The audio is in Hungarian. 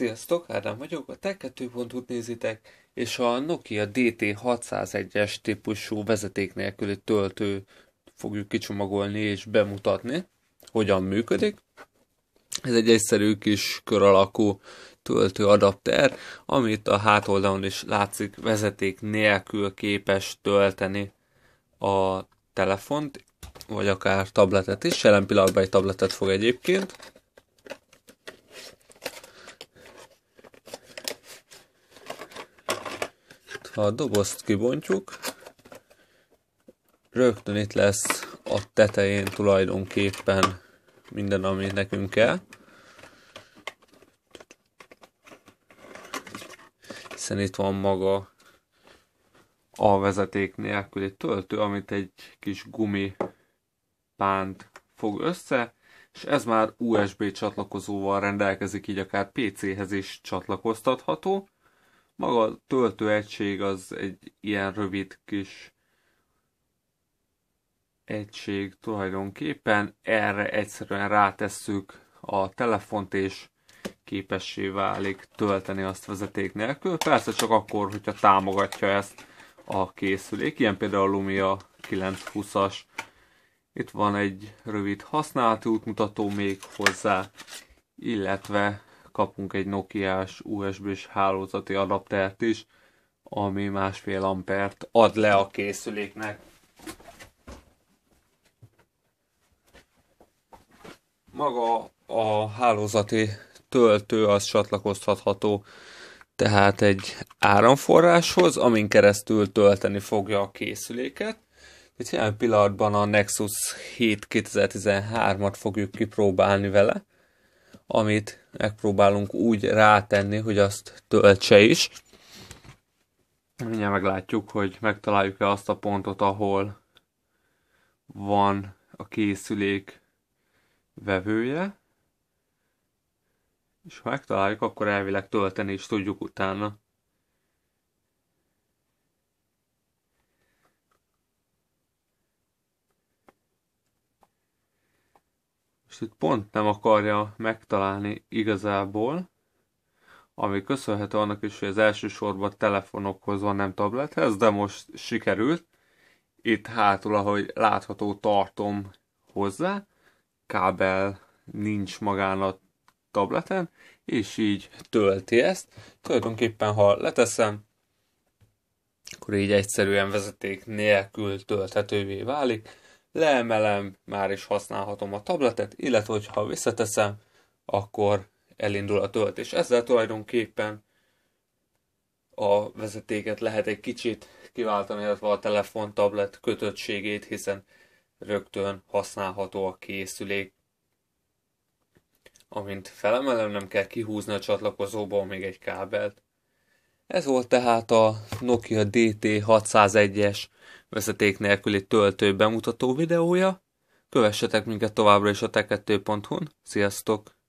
Sziasztok, Ádám vagyok, a Tech2.hu-t nézitek, és a Nokia DT601-es típusú vezeték nélküli töltő fogjuk kicsomagolni és bemutatni, hogyan működik. Ez egy egyszerű kis kör alakú töltőadapter, amit a hátoldalon is látszik vezeték nélkül képes tölteni a telefont, vagy akár tabletet is. Jelen pillanatban egy tabletet fog egyébként Ha a dobozt kibontjuk, rögtön itt lesz a tetején tulajdonképpen minden, ami nekünk kell. Hiszen itt van maga a vezeték nélküli töltő, amit egy kis gumi pánt fog össze, és ez már USB csatlakozóval rendelkezik, így akár PC-hez is csatlakoztatható. Maga a töltőegység az egy ilyen rövid kis egység tulajdonképpen. Erre egyszerűen rátesszük a telefont, és képessé válik tölteni azt vezeték nélkül. Persze csak akkor, hogyha támogatja ezt a készülék, ilyen például a Lumia 920-as. Itt van egy rövid használati útmutató még hozzá, illetve kapunk egy Nokia-s USB-s hálózati adaptert is, ami másfél ampert ad le a készüléknek. Maga a hálózati töltő az csatlakoztatható tehát egy áramforráshoz, amin keresztül tölteni fogja a készüléket. Itt jelen pillanatban a Nexus 7 2013-at fogjuk kipróbálni vele amit megpróbálunk úgy rátenni, hogy azt töltse is. Mindjárt meglátjuk, hogy megtaláljuk-e azt a pontot, ahol van a készülék vevője, és ha megtaláljuk, akkor elvileg tölteni is tudjuk utána. Galaxit pont nem akarja megtalálni igazából, ami köszönhető annak is, hogy az elsősorban telefonokhoz van, nem tablethez, de most sikerült. Itt hátul, ahogy látható, tartom hozzá, kábel nincs magán a tableten, és így tölti ezt. Tulajdonképpen, ha leteszem, akkor így egyszerűen vezeték nélkül tölthetővé válik leemelem, már is használhatom a tabletet, illetve ha visszateszem, akkor elindul a töltés. Ezzel tulajdonképpen a vezetéket lehet egy kicsit kiváltani, illetve a telefon, tablet kötöttségét, hiszen rögtön használható a készülék. Amint felemelem, nem kell kihúzni a csatlakozóból még egy kábelt. Ez volt tehát a Nokia DT601-es vezeték nélküli töltő bemutató videója. Kövessetek minket továbbra is a tekettő.hu-n. Sziasztok!